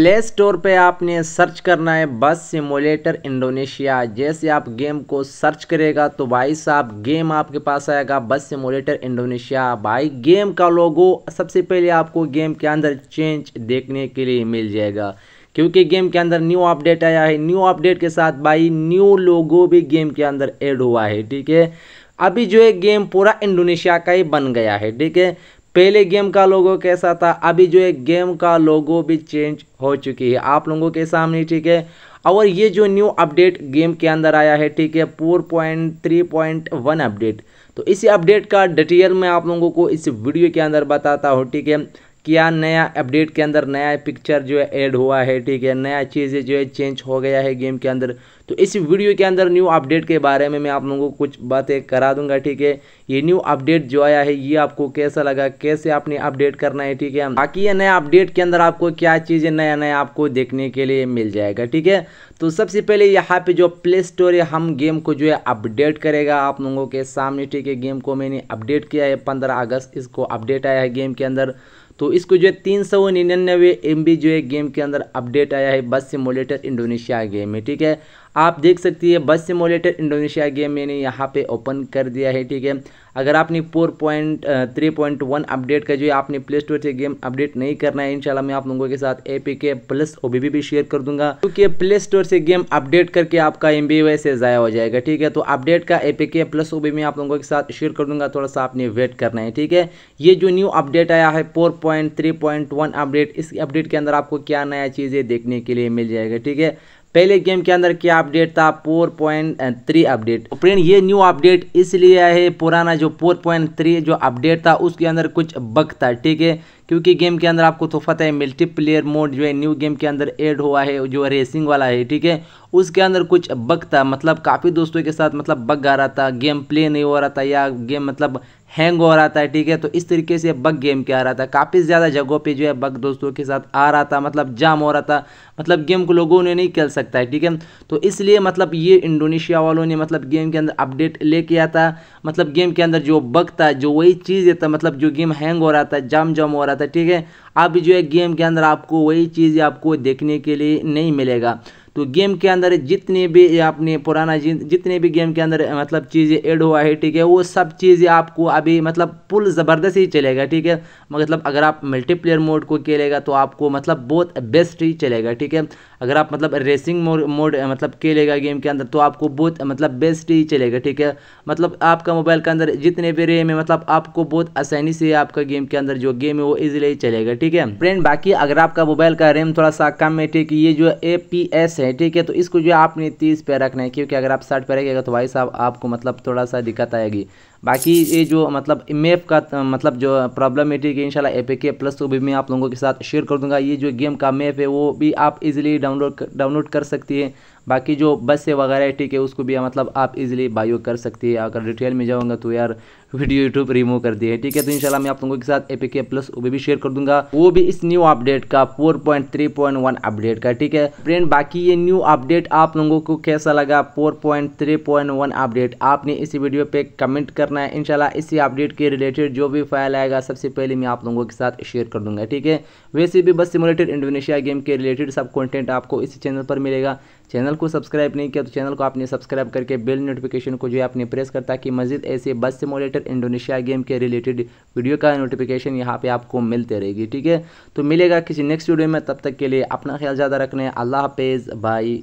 play store पे आपने search करना है बस सिमुलेटर इंडोनेशिया जैसे आप गेम को सर्च करेगा तो भाई साहब गेम आपके पास आएगा बस सिमुलेटर इंडोनेशिया भाई गेम का लोगो सबसे पहले आपको गेम के अंदर चेंज देखने के लिए मिल जाएगा क्योंकि गेम के अंदर न्यू अपडेट आया है न्यू अपडेट के साथ भाई न्यू लोगो भी गेम के अंदर एड हुआ है ठीक है अभी जो है गेम पूरा इंडोनेशिया का ही बन गया है ठीक है पहले गेम का लोगो कैसा था अभी जो है गेम का लोगो भी चेंज हो चुकी है आप लोगों के सामने ठीक है और ये जो न्यू अपडेट गेम के अंदर आया है ठीक है four point three point one update तो इसी अपडेट का डिटेल मैं आप लोगों को इस वीडियो के अंदर बताता हूँ ठीक है क्या नया अपडेट के अंदर नया पिक्चर जो है ऐड हुआ है ठीक है नया चीज़ें जो है चेंज हो गया है गेम के अंदर तो इस वीडियो के अंदर न्यू अपडेट के बारे में मैं आप लोगों को कुछ बातें करा दूंगा ठीक है ये न्यू अपडेट जो आया है ये आपको कैसा लगा कैसे आपने अपडेट करना है ठीक है बाकी ये नया अपडेट के अंदर आपको क्या चीज़ें नया नया आपको देखने के लिए मिल जाएगा ठीक है तो सबसे पहले यहाँ पे जो प्ले स्टोर है हम गेम को जो है अपडेट करेगा आप लोगों के सामने ठीक है गेम को मैंने अपडेट किया है पंद्रह अगस्त इसको अपडेट आया है गेम के अंदर तो इसको जो है तीन सौ निन्यानवे एम जो है गेम के अंदर अपडेट आया है बस सिमुलेटर इंडोनेशिया गेम है ठीक है आप देख सकती है बस सिमोलेटर इंडोनेशिया गेम मैंने यहाँ पे ओपन कर दिया है ठीक है अगर आपने four point three point one update का जो है आपने प्ले स्टोर से गेम अपडेट नहीं करना है इंशाल्लाह मैं आप लोगों के साथ A P K plus O B भी शेयर कर दूंगा क्योंकि प्ले स्टोर से गेम अपडेट करके आपका एम बी से ज़ाया हो जाएगा ठीक है तो अपडेट का A P K plus O B मैं आप लोगों के साथ शेयर कर दूंगा थोड़ा सा आपने वेट करना है ठीक है ये जो न्यू अपडेट आया है four point three point one update इस अपडेट के अंदर आपको क्या नया चीज़ें देखने के लिए मिल जाएगा ठीक है पहले गेम के अंदर क्या अपडेट था four point three update friend ये न्यू अपडेट इसलिए है पुराना जो फोर पॉइंट थ्री जो अपडेट था उसके अंदर कुछ बग था ठीक है क्योंकि गेम के अंदर आपको तो पता है मल्टीप्लेयर मोड जो है न्यू गेम के अंदर ऐड हुआ है जो रेसिंग वाला है ठीक है उसके अंदर कुछ बग था मतलब काफ़ी दोस्तों के साथ मतलब बग आ रहा था गेम प्ले नहीं हो रहा था या गेम मतलब हैंग हो रहा था ठीक है तो इस तरीके से बग गेम के आ रहा था काफ़ी ज़्यादा जगहों पे जो है बग दोस्तों के साथ आ रहा था मतलब जाम हो रहा था मतलब गेम को लोगों ने नहीं खेल सकता है ठीक है तो इसलिए मतलब ये इंडोनेशिया वालों ने मतलब गेम के अंदर अपडेट लेके आया था मतलब गेम के अंदर जो बग था जो वही चीज़ था मतलब जो गेम हैंग हो रहा था जाम जाम हो रहा था ठीक है अब जो है गेम के अंदर आपको वही चीज़ आपको देखने के लिए नहीं मिलेगा तो गेम के अंदर जितने भी आपने पुराना जितने भी गेम के अंदर मतलब चीज़ें ऐड हुआ है ठीक है वो सब चीज़ें आपको अभी मतलब पुल ज़बरदस्त ही चलेगा ठीक है मतलब अगर आप मल्टीप्लेयर मोड को खेलेगा तो आपको मतलब बहुत बेस्ट ही चलेगा ठीक है अगर आप मतलब रेसिंग मोड मतलब खेलेगा गेम के अंदर तो आपको बहुत मतलब बेस्ट ही चलेगा ठीक है मतलब आपका मोबाइल के अंदर जितने भी रेम है मतलब आपको बहुत आसानी से आपका गेम के अंदर जो गेम है वो ईजिली चलेगा ठीक है फ्रेंड बाकी अगर आपका मोबाइल का रेम थोड़ा सा कम है ठीक है ये जो ए पी एस हैं ठीक है तो इसको जो है आपने तीस पे रखना है क्योंकि अगर आप साठ पे रखिएगा तो भाई साहब आपको मतलब थोड़ा सा दिक्कत आएगी बाकी ये जो मतलब मेप का मतलब जो प्रॉब्लम ठीक है इनशाला एपी के प्लस वो भी मैं आप लोगों के साथ शेयर कर दूंगा ये जो गेम का मैप है वो भी आप इजीली डाउनलोड डाउनलोड कर सकती है बाकी जो बस से वगैरह है ठीक है उसको भी मतलब आप इजीली बायो कर सकती है अगर डिटेल में जाऊँगा तो यार वीडियो यूट्यूब रिमूव कर दिए ठीक है तो इनशाला मैं आप लोगों के साथ एपी के प्लस वो भी शेयर कर दूंगा वो भी इस न्यू अपडेट का वन अपडेट का ठीक है फ्रेंड बाकी ये न्यू अपडेट आप लोगों को कैसा लगा वन अपडेट आपने इस वीडियो पे कमेंट कर ના ઇન્શાઅલ્લા ઇસી અપડેટ કે રિલેટેડ જો ભી ફાઈલ આયેગા સબસે પહેલે મેં આપ લોગો કે સાથ શેર કર દુંગા ઠીક હે વેસી બી બસ સિમ્યુલેટર ઇન્ડોનેશિયા ગેમ કે રિલેટેડ સબ કન્ટેન્ટ આપકો ઇસી ચેનલ પર મિલેગા ચેનલ કો સબસ્ક્રાઇબ નહી કિયા તો ચેનલ કો આપને સબસ્ક્રાઇબ કરકે બેલ નોટિફિકેશન કો જો હે આપને પ્રેસ કરતા કી મઝીદ એસે બસ સિમ્યુલેટર ઇન્ડોનેશિયા ગેમ કે રિલેટેડ વિડિયો કા નોટિફિકેશન યહા પે આપકો મિલતે રહેગી ઠીક હે તો મિલેગા કિસ નેક્સ્ટ વિડિયો મેં તબ તક કે લિયે અપના ખ્યાલ જ્યાદા રખને અલ્લાહ હફિઝ બાય